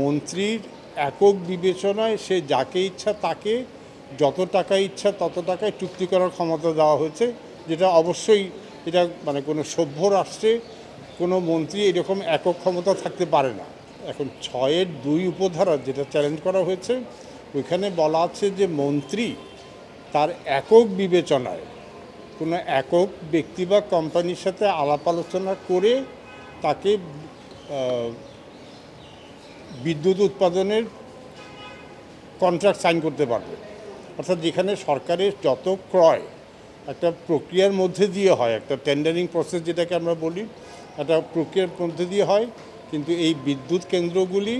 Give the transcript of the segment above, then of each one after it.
মন্ত্রীর একক বিবেচনায় সে যাকে ইচ্ছা তাকে যত টাকা ইচ্ছা তত টাকায় চুক্তি করার ক্ষমতা দেওয়া হয়েছে যেটা অবশ্যই এটা মানে কোনো সভ্য রাষ্ট্রে কোনো মন্ত্রী এরকম একক ক্ষমতা থাকতে পারে না এখন ছয়ের দুই উপধারা যেটা চ্যালেঞ্জ করা হয়েছে ওইখানে বলা আছে যে মন্ত্রী তার একক বিবেচনায় কোনো একক ব্যক্তি বা কোম্পানির সাথে আলাপ আলোচনা করে তাকে বিদ্যুৎ উৎপাদনের কন্ট্রাক্ট সাইন করতে পারবে অর্থাৎ যেখানে সরকারের যত ক্রয় একটা প্রক্রিয়ার মধ্যে দিয়ে হয় একটা টেন্ডারিং প্রসেস যেটাকে আমরা বলি একটা প্রক্রিয়ার মধ্যে দিয়ে হয় কিন্তু এই বিদ্যুৎ কেন্দ্রগুলি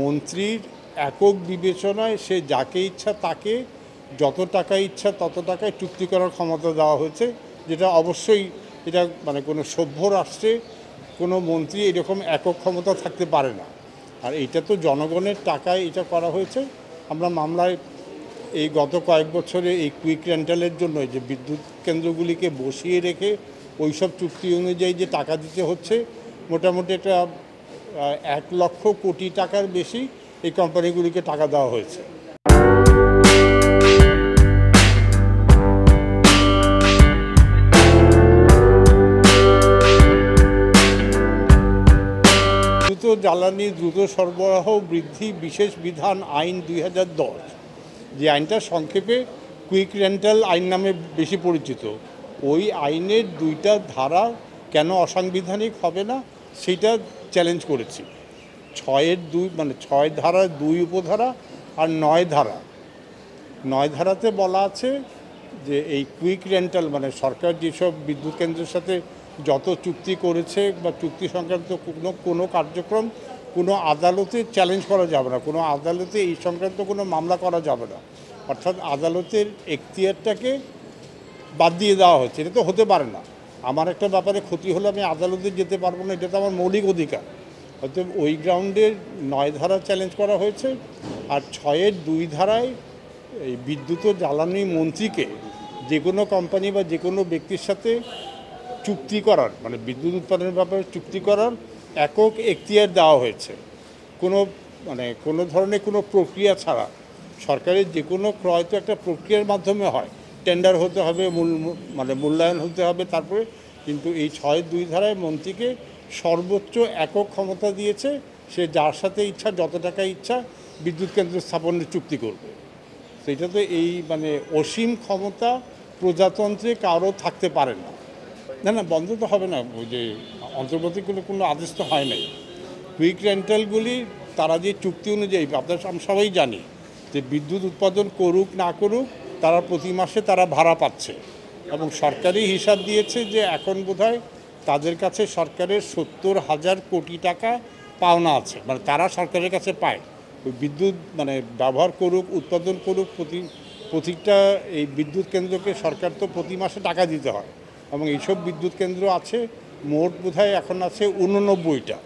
মন্ত্রীর একক বিবেচনায় সে যাকে ইচ্ছা তাকে যত টাকা ইচ্ছা তত টাকায় চুক্তি করার ক্ষমতা দেওয়া হয়েছে যেটা অবশ্যই এটা মানে কোনো সভ্য রাষ্ট্রে কোনো মন্ত্রী এরকম একক ক্ষমতা থাকতে পারে না আর এটা তো জনগণের টাকায় এটা করা হয়েছে আমরা মামলায় এই গত কয়েক বছরে এই কুইক রেন্টালের জন্য যে বিদ্যুৎ কেন্দ্রগুলিকে বসিয়ে রেখে ওই সব চুক্তি অনুযায়ী যে টাকা দিতে হচ্ছে মোটামুটি একটা এক লক্ষ কোটি টাকার বেশি এই কোম্পানিগুলিকে টাকা দেওয়া হয়েছে জ্বালানি দ্রুত সরবরাহ বৃদ্ধি বিশেষ বিধান আইন দুই যে আইনটা সংক্ষেপে কুইক রেন্টাল আইন নামে বেশি পরিচিত ওই আইনের দুইটা ধারা কেন অসাংবিধানিক হবে না সেটা চ্যালেঞ্জ করেছি ছয়ের দুই মানে ছয় ধারা দুই উপধারা আর নয় ধারা নয় ধারাতে বলা আছে যে এই কুইক রেন্টাল মানে সরকার যেসব বিদ্যুৎ কেন্দ্রের সাথে যত চুক্তি করেছে বা চুক্তি সংক্রান্ত কোনো কোনো কার্যক্রম কোনো আদালতে চ্যালেঞ্জ করা যাবে না কোনো আদালতে এই সংক্রান্ত কোনো মামলা করা যাবে না অর্থাৎ আদালতের এখতিয়ারটাকে বাদ দিয়ে দেওয়া হচ্ছে এটা তো হতে পারে না আমার একটা ব্যাপারে ক্ষতি হলে আমি আদালতে যেতে পারবো না এটা তো আমার মৌলিক অধিকার হয়তো ওই গ্রাউন্ডে নয় ধারা চ্যালেঞ্জ করা হয়েছে আর ছয়ের দুই ধারায় এই বিদ্যুৎ জ্বালানি মন্ত্রীকে যে কোনো কোম্পানি বা যে কোনো ব্যক্তির সাথে চুক্তি করার মানে বিদ্যুৎ উৎপাদনের ব্যাপারে চুক্তি করার একক এখতিয়ার দেওয়া হয়েছে কোনো মানে কোনো ধরনের কোনো প্রক্রিয়া ছাড়া সরকারের যে কোনো ক্রয় তো একটা প্রক্রিয়ার মাধ্যমে হয় টেন্ডার হতে হবে মূল মানে মূল্যায়ন হতে হবে তারপরে কিন্তু এই ছয় দুই ধারায় মন্ত্রীকে সর্বোচ্চ একক ক্ষমতা দিয়েছে সে যার সাথে ইচ্ছা যত টাকা ইচ্ছা বিদ্যুৎ কেন্দ্র স্থাপনের চুক্তি করবে সেটা তো এই মানে অসীম ক্ষমতা প্রজাতন্ত্রে কারো থাকতে পারে না না না বন্ধ তো হবে না ওই যে অন্তর্বর্তীগুলো কোনো আদেশ তো হয় নাই কুইক রেন্টালগুলি তারা যে চুক্তি অনুযায়ী আপনার সবাই জানি যে বিদ্যুৎ উৎপাদন করুক না করুক তারা প্রতি মাসে তারা ভাড়া পাচ্ছে এবং সরকারি হিসাব দিয়েছে যে এখন বোধহয় তাদের কাছে সরকারের সত্তর হাজার কোটি টাকা পাওনা আছে মানে তারা সরকারের কাছে পায় ওই বিদ্যুৎ মানে ব্যবহার করুক উৎপাদন করুক প্রতি প্রতিটা এই বিদ্যুৎ কেন্দ্রকে সরকার তো প্রতি মাসে টাকা দিতে হয় এবং এইসব বিদ্যুৎ কেন্দ্র আছে মোট বোধহয় এখন আছে উননব্বইটা